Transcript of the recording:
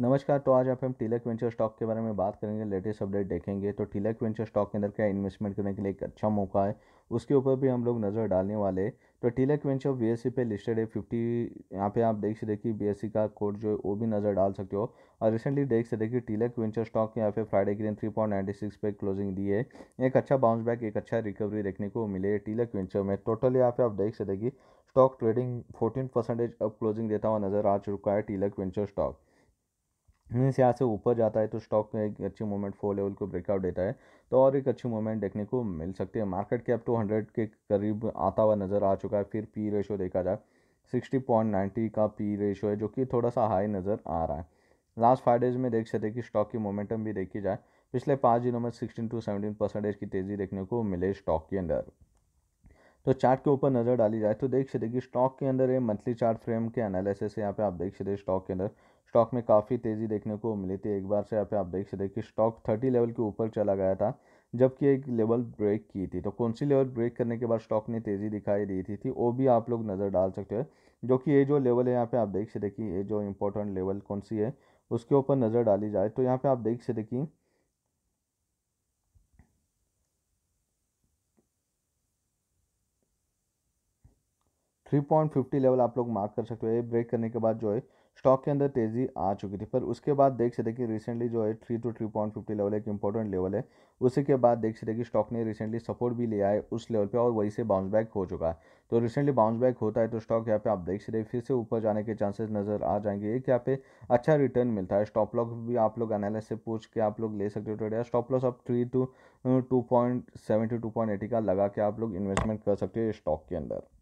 नमस्कार तो आज आप हम टीलक वेंचर स्टॉक के बारे में बात करेंगे लेटेस्ट अपडेट देखेंगे तो टीलक वेंचर स्टॉक के अंदर क्या इन्वेस्टमेंट करने के लिए एक अच्छा मौका है उसके ऊपर भी हम लोग नज़र डालने वाले तो टीलक वेंचर बी पे लिस्टेड है फिफ्टी यहाँ पे आप देख सकते कि बी का कोड जो है वो भी नज़र डाल सकते हो और रिसेंटली देख सकते कि टीलक वेंचर स्टॉक यहाँ पे फ्राइडे के दिन थ्री पॉइंट नाइन्टी सिक्स पे क्लोजिंग दी है एक अच्छा बाउंस बैक एक अच्छा रिकवरी देखने को मिले टीलक वेंचर में टोटल यहाँ पे आप देख सकते कि स्टॉक ट्रेडिंग फोर्टीन परसेंटेज अब क्लोजिंग देता हुआ नज़र आ चुका है टीलक वेंचर स्टॉक से यहाँ से ऊपर जाता है तो स्टॉक में एक अच्छी मूवमेंट फोर लेवल को ब्रेकआउट देता है तो और एक अच्छी मूवमेंट देखने को मिल सकती है मार्केट कैप टू हंड्रेड के करीब आता हुआ नज़र आ चुका है फिर पी रेशो देखा जाए सिक्सटी पॉइंट नाइन्टी का पी रेशो है जो कि थोड़ा सा हाई नज़र आ रहा है लास्ट फाइव डेज़ में देख सकते कि स्टॉक की मोमेंटम भी देखी जाए पिछले पाँच दिनों में सिक्सटीन टू सेवेंटीन परसेंटेज की तेज़ी देखने को मिले स्टॉक के अंदर तो चार्ट के ऊपर नज़र डाली जाए तो देख सकते कि स्टॉक के अंदर ये मंथली चार्ट फ्रेम के एनालिसिस यहाँ पे आप देख सकते स्टॉक के अंदर स्टॉक में काफ़ी तेज़ी देखने को मिली थी एक बार से यहाँ पे आप देख सकते कि स्टॉक थर्टी लेवल के ऊपर चला गया था जबकि एक लेवल ब्रेक की थी तो कौन सी लेवल ब्रेक करने के बाद स्टॉक ने तेज़ी दिखाई दी थी, थी वो भी आप लोग नज़र डाल सकते हो जो कि ये जो लेवल है यहाँ पे आप देख सकते कि ये जो इंपॉर्टेंट लेवल कौन सी है उसके ऊपर नज़र डाली जाए तो यहाँ पे आप देख सकते कि 3.50 लेवल आप लोग मार्क कर सकते हो ये ब्रेक करने के बाद जो है स्टॉक के अंदर तेज़ी आ चुकी थी पर उसके बाद देख सकते कि रिसेंटली जो है three two three point fifty level एक इंपॉर्टेंट लेवल है उसी के बाद देख सकते कि स्टॉक ने रिसेंटली सपोर्ट भी लिया है उस लेवल पे और वही से बाउंस बैक हो चुका है तो रिसेंटली बाउंस बैक होता है तो स्टॉक यहाँ पे आप देख सकते फिर से ऊपर जाने के चांसेज नज़र आ जाएंगे एक यहाँ पे अच्छा रिटर्न मिलता है स्टॉप लॉस भी आप लोग एनालिस से पूछ के आप लोग ले सकते हो ट्रेड स्टॉप लॉस आप three two two point two point eighty का लगा के आप लोग इन्वेस्टमेंट कर सकते हो स्टॉक के अंदर